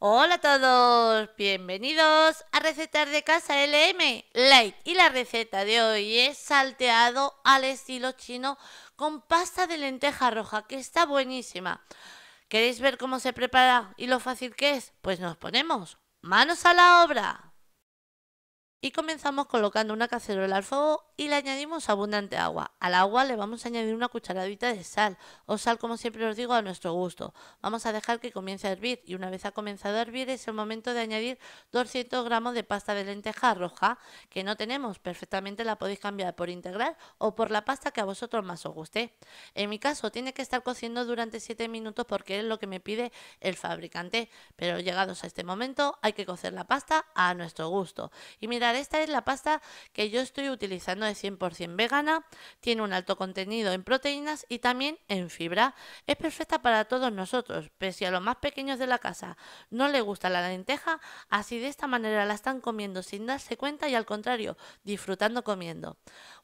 Hola a todos, bienvenidos a Recetas de Casa LM Light y la receta de hoy es salteado al estilo chino con pasta de lenteja roja que está buenísima. ¿Queréis ver cómo se prepara y lo fácil que es? Pues nos ponemos manos a la obra. Y comenzamos colocando una cacerola al fuego y le añadimos abundante agua. Al agua le vamos a añadir una cucharadita de sal o sal como siempre os digo a nuestro gusto. Vamos a dejar que comience a hervir y una vez ha comenzado a hervir es el momento de añadir 200 gramos de pasta de lenteja roja que no tenemos, perfectamente la podéis cambiar por integral o por la pasta que a vosotros más os guste. En mi caso tiene que estar cociendo durante 7 minutos porque es lo que me pide el fabricante, pero llegados a este momento hay que cocer la pasta a nuestro gusto. Y mirad, esta es la pasta que yo estoy utilizando es 100% vegana, tiene un alto contenido en proteínas y también en fibra. Es perfecta para todos nosotros, pese si a los más pequeños de la casa no le gusta la lenteja, así de esta manera la están comiendo sin darse cuenta y al contrario, disfrutando comiendo.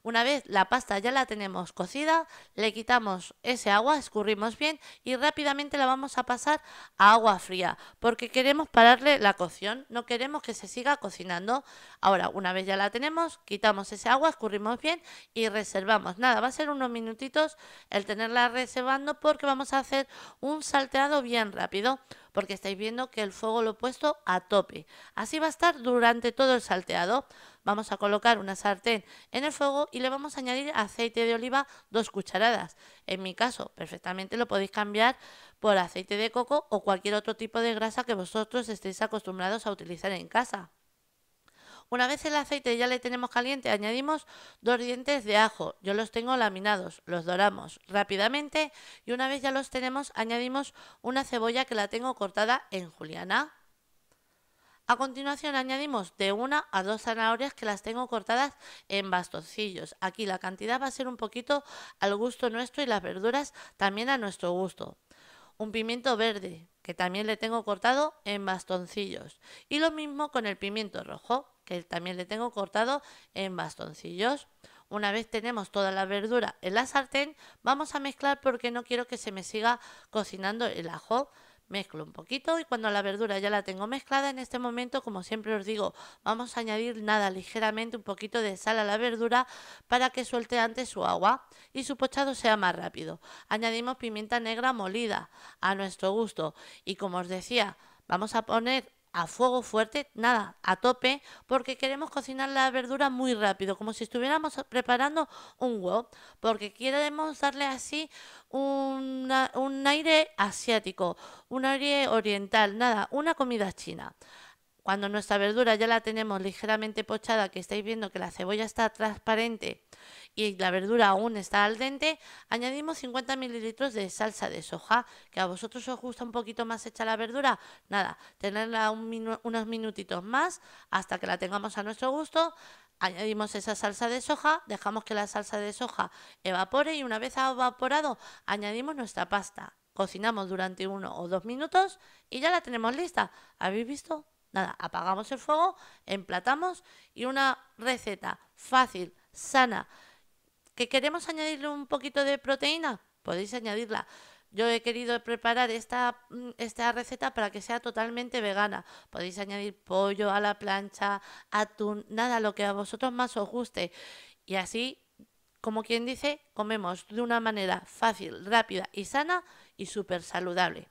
Una vez la pasta ya la tenemos cocida, le quitamos ese agua, escurrimos bien y rápidamente la vamos a pasar a agua fría, porque queremos pararle la cocción, no queremos que se siga cocinando. Ahora, una vez ya la tenemos, quitamos ese agua, escurrimos bien y reservamos. Nada, va a ser unos minutitos el tenerla reservando porque vamos a hacer un salteado bien rápido porque estáis viendo que el fuego lo he puesto a tope. Así va a estar durante todo el salteado. Vamos a colocar una sartén en el fuego y le vamos a añadir aceite de oliva dos cucharadas. En mi caso, perfectamente lo podéis cambiar por aceite de coco o cualquier otro tipo de grasa que vosotros estéis acostumbrados a utilizar en casa. Una vez el aceite ya le tenemos caliente, añadimos dos dientes de ajo. Yo los tengo laminados, los doramos rápidamente y una vez ya los tenemos, añadimos una cebolla que la tengo cortada en juliana. A continuación añadimos de una a dos zanahorias que las tengo cortadas en bastoncillos. Aquí la cantidad va a ser un poquito al gusto nuestro y las verduras también a nuestro gusto. Un pimiento verde que también le tengo cortado en bastoncillos. Y lo mismo con el pimiento rojo también le tengo cortado en bastoncillos. Una vez tenemos toda la verdura en la sartén, vamos a mezclar porque no quiero que se me siga cocinando el ajo. Mezclo un poquito y cuando la verdura ya la tengo mezclada, en este momento, como siempre os digo, vamos a añadir nada, ligeramente un poquito de sal a la verdura para que suelte antes su agua y su pochado sea más rápido. Añadimos pimienta negra molida a nuestro gusto y como os decía, vamos a poner a fuego fuerte, nada, a tope, porque queremos cocinar la verdura muy rápido, como si estuviéramos preparando un wok, porque queremos darle así un aire asiático, un aire oriental, nada, una comida china. Cuando nuestra verdura ya la tenemos ligeramente pochada, que estáis viendo que la cebolla está transparente y la verdura aún está al dente, añadimos 50 mililitros de salsa de soja, que a vosotros os gusta un poquito más hecha la verdura, nada, tenerla unos minutitos más hasta que la tengamos a nuestro gusto, añadimos esa salsa de soja, dejamos que la salsa de soja evapore y una vez ha evaporado añadimos nuestra pasta. Cocinamos durante uno o dos minutos y ya la tenemos lista. ¿Habéis visto? Nada, apagamos el fuego, emplatamos y una receta fácil, sana. ¿Que queremos añadirle un poquito de proteína? Podéis añadirla. Yo he querido preparar esta, mm, esta receta para que sea totalmente vegana. Podéis añadir pollo a la plancha, atún, nada, lo que a vosotros más os guste. Y así, como quien dice, comemos de una manera fácil, rápida y sana y súper saludable.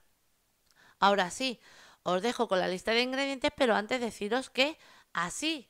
Ahora sí, os dejo con la lista de ingredientes, pero antes deciros que así